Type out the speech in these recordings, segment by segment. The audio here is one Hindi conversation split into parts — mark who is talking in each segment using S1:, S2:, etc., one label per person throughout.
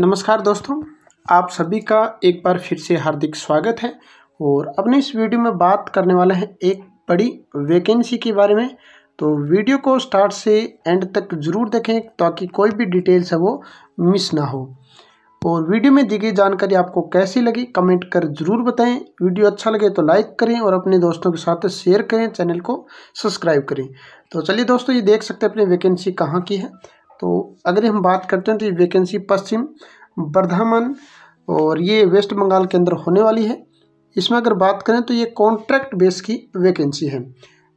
S1: नमस्कार दोस्तों आप सभी का एक बार फिर से हार्दिक स्वागत है और अपने इस वीडियो में बात करने वाले हैं एक बड़ी वैकेंसी के बारे में तो वीडियो को स्टार्ट से एंड तक जरूर देखें ताकि कोई भी डिटेल्स है वो मिस ना हो और वीडियो में दी गई जानकारी आपको कैसी लगी कमेंट कर जरूर बताएं वीडियो अच्छा लगे तो लाइक करें और अपने दोस्तों के साथ शेयर करें चैनल को सब्सक्राइब करें तो चलिए दोस्तों ये देख सकते हैं अपनी वैकेंसी कहाँ की है तो अगर हम बात करते हैं तो ये वैकेंसी पश्चिम बर्धमान और ये वेस्ट बंगाल के अंदर होने वाली है इसमें अगर बात करें तो ये कॉन्ट्रैक्ट बेस की वैकेंसी है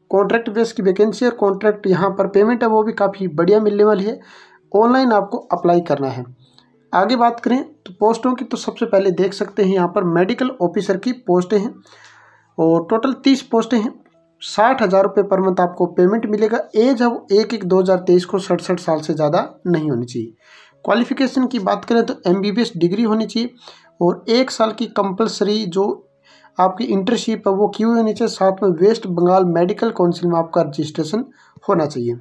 S1: कॉन्ट्रैक्ट बेस की वैकेंसी और कॉन्ट्रैक्ट यहाँ पर पेमेंट है वो भी काफ़ी बढ़िया मिलने वाली है ऑनलाइन आपको अप्लाई करना है आगे बात करें तो पोस्टों की तो सबसे पहले देख सकते हैं यहाँ पर मेडिकल ऑफिसर की पोस्टें हैं और टोटल तीस पोस्टें हैं साठ हज़ार रुपये पर मंथ आपको पेमेंट मिलेगा एज अब एक एक दो हज़ार तेईस को सड़सठ साल से ज़्यादा नहीं होनी चाहिए क्वालिफिकेशन की बात करें तो M B B S degree होनी चाहिए और एक साल की कंपलसरी जो आपकी इंटर्नशिप है वो की हुई होनी चाहिए साथ में वेस्ट बंगाल मेडिकल काउंसिल में आपका रजिस्ट्रेशन होना चाहिए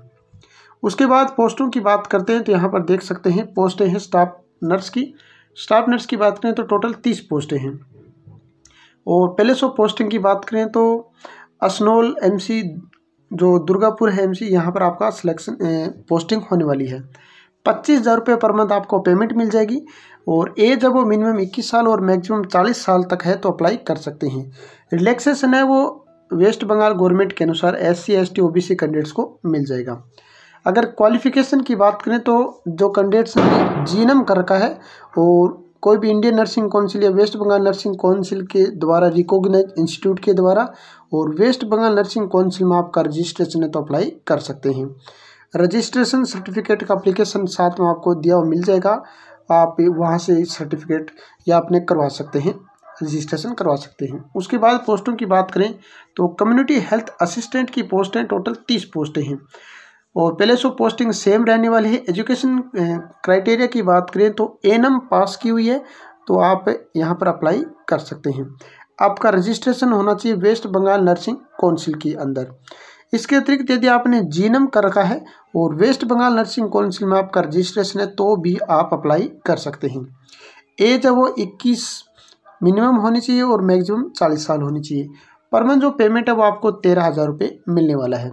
S1: उसके बाद पोस्टों की बात करते हैं तो यहाँ पर देख सकते हैं पोस्टें हैं स्टाफ नर्स की स्टाफ नर्स की बात करें तो टोटल तीस पोस्टें हैं और पहले सौ पोस्टिंग की बात करें तो असनोल एमसी जो दुर्गापुर है एमसी यहाँ पर आपका सिलेक्शन पोस्टिंग होने वाली है पच्चीस हज़ार रुपये पर मंथ आपको पेमेंट मिल जाएगी और एज जब वो मिनिमम इक्कीस साल और मैक्सिमम चालीस साल तक है तो अप्लाई कर सकते हैं रिलैक्सेशन है वो वेस्ट बंगाल गवर्नमेंट के अनुसार S C S T O B C candidates को मिल जाएगा अगर क्वालिफिकेशन की बात करें तो जो कैंडिडेट्स ने जीनम कर रखा है और कोई भी इंडियन नर्सिंग काउंसिल या वेस्ट बंगाल नर्सिंग काउंसिल के द्वारा रिकॉग्नाइज इंस्टीट्यूट के द्वारा और वेस्ट बंगाल नर्सिंग काउंसिल में आपका रजिस्ट्रेशन है तो अप्लाई कर सकते हैं रजिस्ट्रेशन सर्टिफिकेट का अप्लीकेशन साथ में आपको दिया हुआ मिल जाएगा आप वहाँ से सर्टिफिकेट या अपने करवा सकते हैं रजिस्ट्रेशन करवा सकते हैं उसके बाद पोस्टों की बात करें तो कम्युनिटी हेल्थ असिस्टेंट की पोस्टें टोटल तीस पोस्टें हैं और पहले सो पोस्टिंग सेम रहने वाली है एजुकेशन क्राइटेरिया की बात करें तो एनम पास की हुई है तो आप यहाँ पर अप्लाई कर सकते हैं आपका रजिस्ट्रेशन होना चाहिए वेस्ट बंगाल नर्सिंग काउंसिल के अंदर इसके अतिरिक्त यदि आपने जीनम कर रखा है और वेस्ट बंगाल नर्सिंग काउंसिल में आपका रजिस्ट्रेशन है तो भी आप अप्लाई कर सकते हैं एज है वो इक्कीस मिनिमम होनी चाहिए और मैक्सिमम चालीस साल होनी चाहिए पर जो पेमेंट है वो आपको तेरह हज़ार रुपये मिलने वाला है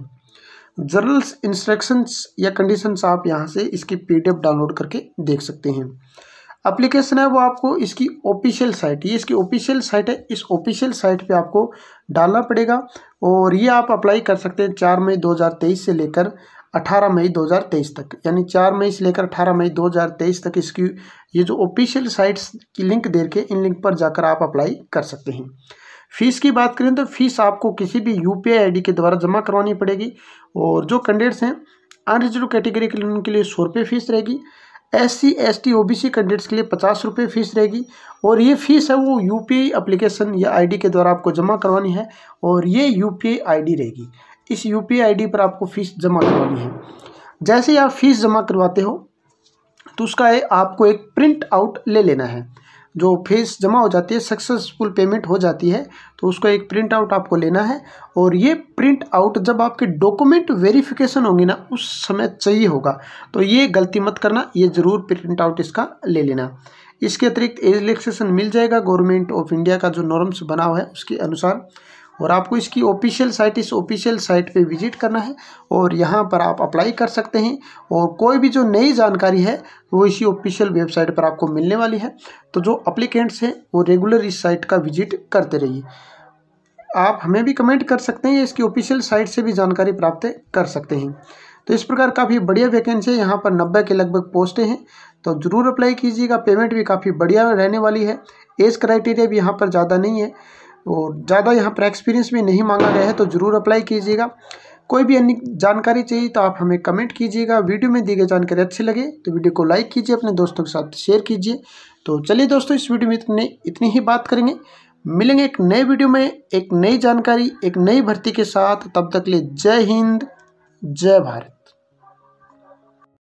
S1: जर्नल्स इंस्ट्रक्शंस या कंडीशंस आप यहाँ से इसकी पीडीएफ डाउनलोड करके देख सकते हैं एप्लीकेशन है वो आपको इसकी ऑफिशियल साइट ये इसकी ऑफिशियल साइट है इस ऑफिशियल साइट पे आपको डालना पड़ेगा और ये आप अप्लाई कर सकते हैं चार मई 2023 से लेकर 18 मई 2023 तक यानी चार मई से लेकर 18 मई 2023 तक इसकी ये जो ऑफिशियल साइट्स की लिंक दे के इन लिंक पर जाकर आप अप्लाई कर सकते हैं फ़ीस की बात करें तो फ़ीस आपको किसी भी यू पी आई के द्वारा जमा करवानी पड़ेगी और जो कैंडिडेट्स हैं अनरिजर्व कैटेगरी के लिए उनके लिए सौ रुपये फ़ीस रहेगी S C S T O B C candidates के लिए पचास रुपये फ़ीस रहेगी और ये फ़ीस है वो यू पी आई अप्लीकेशन या आई डी के द्वारा आपको जमा करवानी है और ये U P I I D रहेगी इस U P I I D पर आपको फ़ीस जमा करवानी है जैसे ही आप फ़ीस जमा करवाते हो तो उसका आपको एक प्रिंट आउट ले लेना है जो फीस जमा हो जाती है सक्सेसफुल पेमेंट हो जाती है तो उसका एक प्रिंट आउट आपको लेना है और ये प्रिंट आउट जब आपके डॉक्यूमेंट वेरिफिकेशन होंगे ना उस समय चाहिए होगा तो ये गलती मत करना ये ज़रूर प्रिंट आउट इसका ले लेना इसके अतिरिक्त एज रिलेक्सेशन मिल जाएगा गवर्नमेंट ऑफ इंडिया का जो नॉर्म्स बना हुआ है उसके अनुसार और आपको इसकी ऑफिशियल साइट इस ऑफिशियल साइट पे विजिट करना है और यहाँ पर आप अप्लाई कर सकते हैं और कोई भी जो नई जानकारी है वो इसी ऑफिशियल वेबसाइट पर आपको मिलने वाली है तो जो अप्लीकेंट्स हैं वो रेगुलर इस साइट का विजिट करते रहिए आप हमें भी कमेंट कर सकते हैं या इसकी ऑफिशियल साइट से भी जानकारी प्राप्त कर सकते हैं तो इस प्रकार काफ़ी बढ़िया वैकेंसी है यहाँ पर नब्बे के लगभग पोस्टें हैं तो ज़रूर अप्लाई कीजिएगा पेमेंट भी काफ़ी बढ़िया रहने वाली है एज क्राइटेरिया भी यहाँ पर ज़्यादा नहीं है और तो ज़्यादा यहाँ पर एक्सपीरियंस भी नहीं मांगा गया है तो ज़रूर अप्लाई कीजिएगा कोई भी अन्य जानकारी चाहिए तो आप हमें कमेंट कीजिएगा वीडियो में दी गई जानकारी अच्छी लगे तो वीडियो को लाइक कीजिए अपने दोस्तों के साथ शेयर कीजिए तो चलिए दोस्तों इस वीडियो में इतने इतनी ही बात करेंगे मिलेंगे एक नए वीडियो में एक नई जानकारी एक नई भर्ती के साथ तब तक लिए जय हिंद जय भारत